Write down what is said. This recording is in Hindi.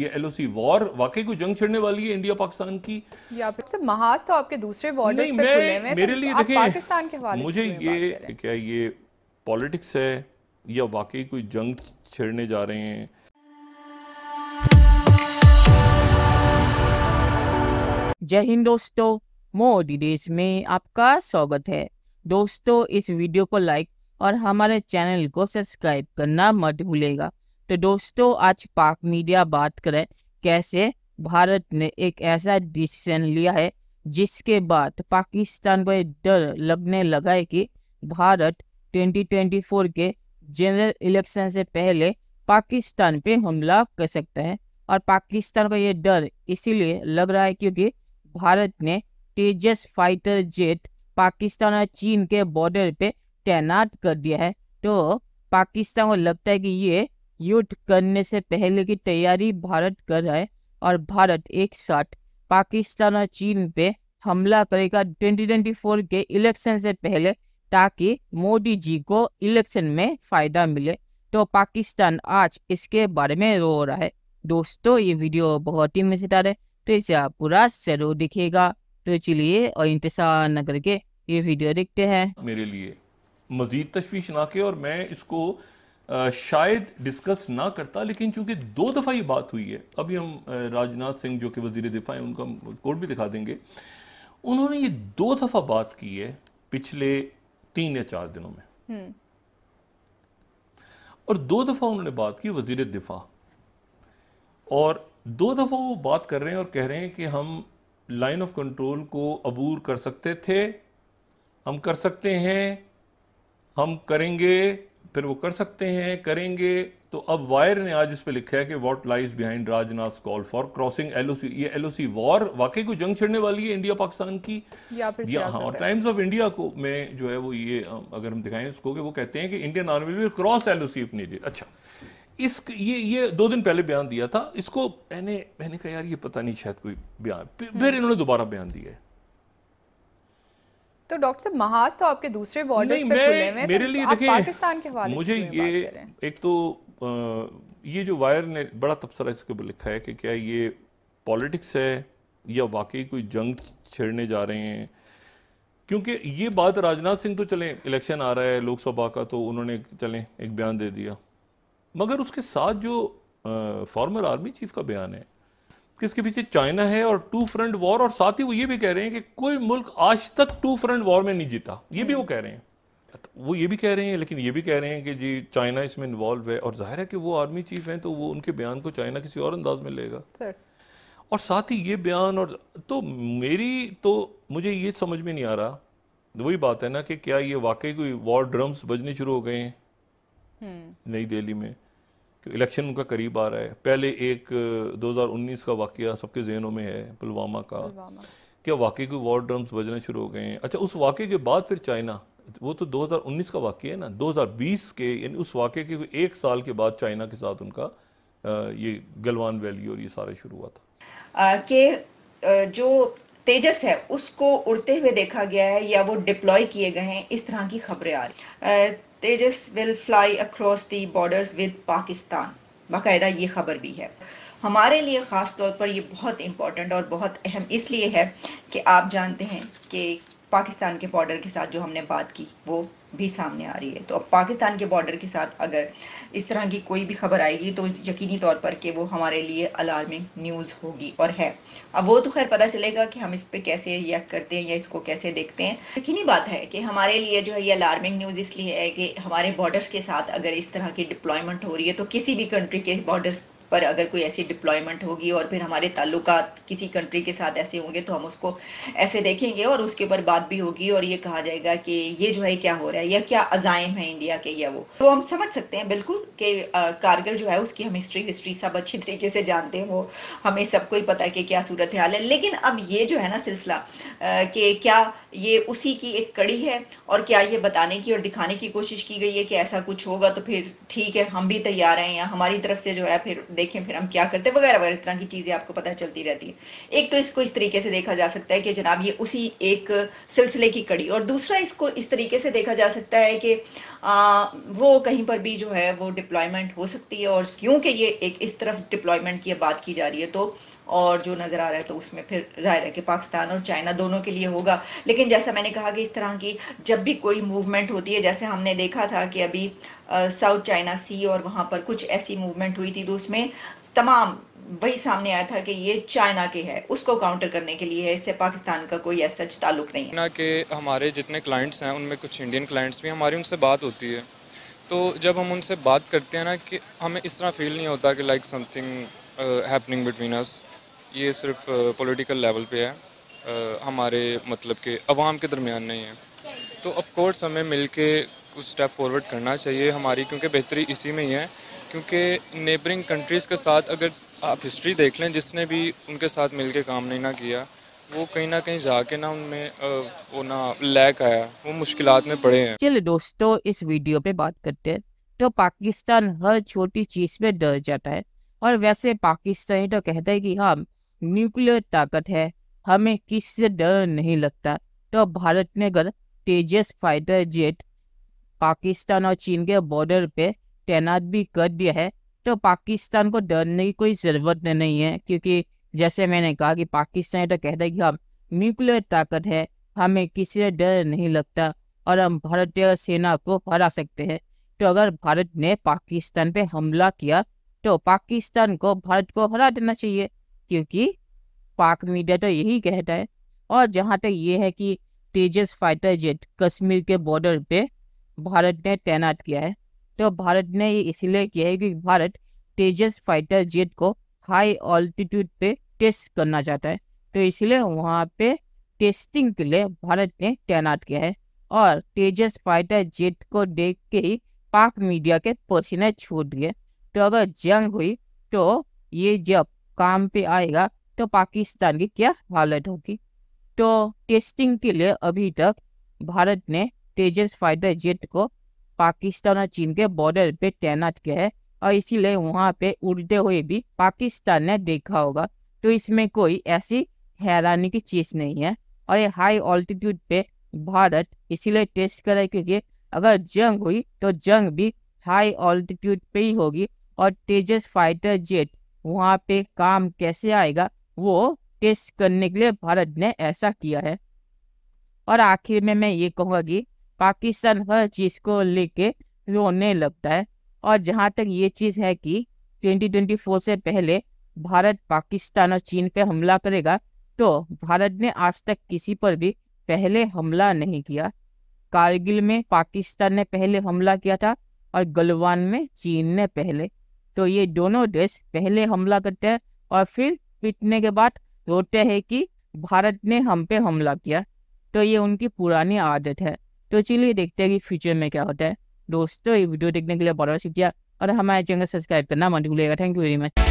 ये एलओसी वॉर वाकई को जंग छिड़ने वाली है इंडिया पाकिस्तान की या फिर महाज तो आपके दूसरे बॉर्डर्स पे खुले हुए मेरे तो लिए देखिए पाकिस्तान के हवाले मुझे ये क्या ये पॉलिटिक्स है या वाकई कोई जंग छिड़ने जा रहे हैं जय हिंद दोस्तों मोदी देश में आपका स्वागत है दोस्तों इस वीडियो को लाइक और हमारे चैनल को सब्सक्राइब करना मत भूलेगा तो दोस्तों आज पाक मीडिया बात करें कैसे भारत ने एक ऐसा डिसीजन लिया है जिसके बाद पाकिस्तान को डर लगने लगा है कि भारत 2024 के जनरल इलेक्शन से पहले पाकिस्तान पे हमला कर सकता है और पाकिस्तान को ये डर इसीलिए लग रहा है क्योंकि भारत ने तेजस फाइटर जेट पाकिस्तान और चीन के बॉर्डर पे तैनात कर दिया है तो पाकिस्तान को लगता है कि ये युद्ध करने से पहले की तैयारी भारत कर रहा है और भारत एक साथ पाकिस्तान और चीन पे हमला करेगा 2024 के इलेक्शन से पहले ताकि मोदी जी को इलेक्शन में फायदा मिले तो पाकिस्तान आज इसके बारे में रो रहा है दोस्तों ये वीडियो बहुत ही मजेदार है तो इसे आप पूरा जरूर दिखेगा तो चलिए और इंतजार न करके ये वीडियो देखते हैं मेरे लिए मजीद ना के और मैं इसको शायद डिस्कस ना करता लेकिन चूंकि दो दफ़ा ये बात हुई है अभी हम राजनाथ सिंह जो कि वजीर दिफा है उनका कोर्ट भी दिखा देंगे उन्होंने ये दो दफ़ा बात की है पिछले तीन या चार दिनों में हम्म। और दो दफ़ा उन्होंने बात की वजीर दिफा और दो दफ़ा वो बात कर रहे हैं और कह रहे हैं कि हम लाइन ऑफ कंट्रोल को अबूर कर सकते थे हम कर सकते हैं हम करेंगे फिर वो कर सकते हैं करेंगे तो अब वायर ने आज इस पर लिखा है कि what lies behind Rajnath call for crossing LOC ये एलओसी वॉर वाकई को जंग छिड़ने वाली है इंडिया पाकिस्तान की या फिर या हाँ और टाइम्स ऑफ इंडिया को में जो है वो ये अगर हम दिखाएं उसको कि वो कहते हैं कि Indian army will cross LOC if needed अच्छा इस ये ये दो दिन पहले बयान दिया था इसको मैंने मैंने कहा यार ये पता नहीं शायद कोई बयान फिर हम्म। इन्होंने दोबारा बयान दिया है तो डॉक्टर साहब महाज तो आपके दूसरे बॉर्डर पे खुले हुए तो मेरे लिए देखिए पाकिस्तान के हवाले मुझे ये एक तो आ, ये जो वायर ने बड़ा तबसरा इसके ऊपर लिखा है कि क्या ये पॉलिटिक्स है या वाकई कोई जंग छेड़ने जा रहे हैं क्योंकि ये बात राजनाथ सिंह तो चले इलेक्शन आ रहा है लोकसभा का तो उन्होंने चले एक बयान दे दिया मगर उसके साथ जो फॉर्मर आर्मी चीफ का बयान है किसके पीछे चाइना है और टू फ्रंट वॉर और साथ ही वो ये भी कह रहे हैं कि कोई मुल्क आज तक टू फ्रंट वॉर में नहीं जीता ये भी वो कह रहे हैं वो ये भी कह रहे हैं लेकिन ये भी कह रहे हैं कि जी चाइना इसमें इन्वॉल्व है और जाहिर है कि वो आर्मी चीफ हैं तो वो उनके बयान को चाइना किसी और अंदाज में लेगा और साथ ही ये बयान और तो मेरी तो मुझे ये समझ में नहीं आ रहा वही बात है ना कि क्या ये वाकई कोई वॉर ड्रम्स बजने शुरू हो गए हैं हम्म। नई दिल्ली में कि इलेक्शन उनका करीब आ रहा है पहले एक 2019 का वाक्य सबके जहनों में है पुलवामा का पुल्वामा। क्या वाकई को वॉर ड्रम्स बजने शुरू हो गए हैं अच्छा उस वाक्य के बाद फिर चाइना वो तो 2019 का वाक्य है ना 2020 के यानी उस वाक्य के एक साल के बाद चाइना के साथ उनका ये गलवान वैली और ये सारा शुरू हुआ था के जो तेजस है उसको उड़ते हुए देखा गया है या वो डिप्लॉय किए गए हैं इस तरह की खबरें आ रही Tejas will fly across the borders with Pakistan बाकायदा ये खबर भी है हमारे लिए ख़ास तौर पर यह बहुत इम्पॉर्टेंट और बहुत अहम इसलिए है कि आप जानते हैं कि पाकिस्तान के बॉर्डर के साथ जो हमने बात की वो भी सामने आ रही है तो अब पाकिस्तान के बॉर्डर के साथ अगर इस तरह की कोई भी खबर आएगी तो यकीनी तौर पर कि वो हमारे लिए अलार्मिंग न्यूज़ होगी और है अब वो तो खैर पता चलेगा कि हम इस पर कैसे रिएक्ट करते हैं या इसको कैसे देखते हैं यकीनी बात है कि हमारे लिए जो है ये अलार्मिंग न्यूज़ इसलिए है कि हमारे बॉर्डर्स के साथ अगर इस तरह की डिप्लॉयमेंट हो रही है तो किसी भी कंट्री के बॉर्डर्स पर अगर कोई ऐसी डिप्लॉयमेंट होगी और फिर हमारे ताल्लुक किसी कंट्री के साथ ऐसे होंगे तो हम उसको ऐसे देखेंगे और उसके ऊपर बात भी होगी और ये कहा जाएगा कि ये जो है क्या हो रहा है या क्या अजायम है इंडिया के या वो तो हम समझ सकते हैं बिल्कुल कि कारगिल जो है उसकी हम हिस्ट्री हिस्ट्री सब अच्छी तरीके से जानते हैं वो हमें सबको ही पता है कि क्या सूरत हाल है लेकिन अब ये जो है ना सिलसिला कि क्या ये उसी की एक कड़ी है और क्या ये बताने की और दिखाने की कोशिश की गई है कि ऐसा कुछ होगा तो फिर ठीक है हम भी तैयार हैं या हमारी तरफ से जो है फिर देखें फिर हम क्या करते वगैरह वगैरह इस तरह की चीज़ें आपको पता चलती रहती है एक तो इसको इस तरीके से देखा जा सकता है कि जनाब ये उसी एक सिलसिले की कड़ी और दूसरा इसको इस तरीके से देखा जा सकता है कि आ, वो कहीं पर भी जो है वो डिप्लॉयमेंट हो सकती है और क्योंकि ये एक इस तरफ डिप्लॉयमेंट की बात की जा रही है तो और जो नज़र आ रहा है तो उसमें फिर जाहिर है कि पाकिस्तान और चाइना दोनों के लिए होगा लेकिन जैसा मैंने कहा कि इस तरह की जब भी कोई मूवमेंट होती है जैसे हमने देखा था कि अभी साउथ चाइना सी और वहाँ पर कुछ ऐसी मूवमेंट हुई थी तो उसमें तमाम वही सामने आया था कि ये चाइना के है उसको काउंटर करने के लिए है इससे पाकिस्तान का कोई ऐसा ताल्लुक नहीं है ना कि हमारे जितने क्लाइंट्स हैं उनमें कुछ इंडियन क्लाइंट्स भी हमारी उनसे बात होती है तो जब हम उनसे बात करते हैं ना कि हमें इस तरह फील नहीं होता कि like something happening between us ये सिर्फ पोलिटिकल uh, लेवल पे है uh, हमारे मतलब के अवाम के दरमियान नहीं है तो ऑफकोर्स हमें मिल के कुछ स्टेप फॉरवर्ड करना चाहिए हमारी क्योंकि बेहतरी इसी में ही है क्योंकि नेबरिंग कंट्रीज़ के साथ अगर आप हिस्ट्री देख लें जिसने भी उनके साथ मिलके काम नहीं ना किया वो कहीं ना कहीं जाके ना उनमें वो ना लैक आया वो मुश्किल में पड़े हैं चलिए दोस्तों इस वीडियो पे बात करते हैं तो पाकिस्तान हर छोटी चीज में डर जाता है और वैसे पाकिस्तानी तो कहता है कि हाँ न्यूक्लियर ताकत है हमें किससे डर नहीं लगता तो भारत ने अगर तेजस फाइटर जेट पाकिस्तान और चीन के बॉर्डर पे तैनात भी कर दिया है तो पाकिस्तान को डरने की कोई ज़रूरत नहीं है क्योंकि जैसे मैंने कहा कि पाकिस्तान तो कहता है कि हम न्यूक्लियर ताकत है हमें किसी से डर नहीं लगता और हम भारतीय सेना को हरा सकते हैं तो अगर भारत ने पाकिस्तान पे हमला किया तो पाकिस्तान को भारत को हरा देना चाहिए क्योंकि पाक मीडिया तो यही कहता है और जहाँ तक ये है कि तेजस फाइटर जेट कश्मीर के बॉर्डर पे भारत ने तैनात किया है तो भारत ने ये इसीलिए किया है कि भारत तेजस फाइटर जेट को हाई ऑल्टीट्यूड पे टेस्ट करना चाहता है तो इसलिए वहाँ पे टेस्टिंग के लिए भारत ने तैनात किया है और तेजस फाइटर जेट को देख के ही पाक मीडिया के पसीने छूट गए तो अगर जंग हुई तो ये जब काम पे आएगा तो पाकिस्तान की क्या हालत होगी तो टेस्टिंग के लिए अभी तक भारत ने तेजस फाइटर जेट को पाकिस्तान और चीन के बॉर्डर पे तैनात किया है और इसीलिए वहाँ पे उड़ते हुए भी पाकिस्तान ने देखा होगा तो इसमें कोई ऐसी हैरानी की चीज़ नहीं है और ये हाई ऑल्टीट्यूड पे भारत इसीलिए टेस्ट करे क्योंकि अगर जंग हुई तो जंग भी हाई ऑल्टीट्यूड पे ही होगी और तेजस फाइटर जेट वहाँ पे काम कैसे आएगा वो टेस्ट करने के लिए भारत ने ऐसा किया है और आखिर में मैं ये कहूँगा कि पाकिस्तान हर चीज को लेके रोने लगता है और जहाँ तक ये चीज है कि 2024 से पहले भारत पाकिस्तान और चीन पे हमला करेगा तो भारत ने आज तक किसी पर भी पहले हमला नहीं किया कारगिल में पाकिस्तान ने पहले हमला किया था और गलवान में चीन ने पहले तो ये दोनों देश पहले हमला करते हैं और फिर पीटने के बाद रोते हैं कि भारत ने हम पे हमला किया तो ये उनकी पुरानी आदत है तो चलिए देखते हैं कि फ्यूचर में क्या होता है दोस्तों ये वीडियो देखने के लिए बहुत शुक्रिया और हमारे चैनल सब्सक्राइब करना मत भूलिएगा थैंक यू वेरी मच